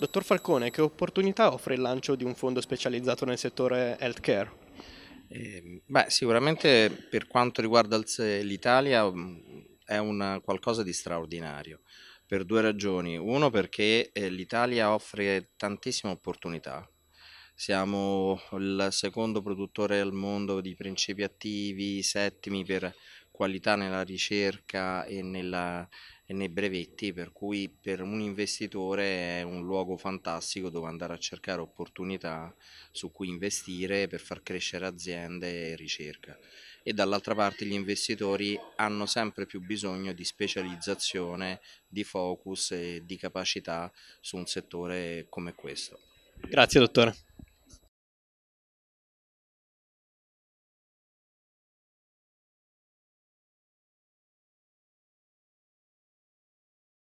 Dottor Falcone, che opportunità offre il lancio di un fondo specializzato nel settore healthcare? Eh, beh, sicuramente per quanto riguarda l'Italia mm, è un qualcosa di straordinario per due ragioni. Uno perché eh, l'Italia offre tantissime opportunità. Siamo il secondo produttore al mondo di principi attivi, settimi per qualità nella ricerca e, nella, e, nei brevetti, per cui per un investitore è un luogo fantastico dove andare a cercare opportunità su cui investire per far crescere aziende e ricerca. E dall'altra parte gli investitori hanno sempre più bisogno di specializzazione, di focus e di capacità su un settore come questo. Grazie dottore.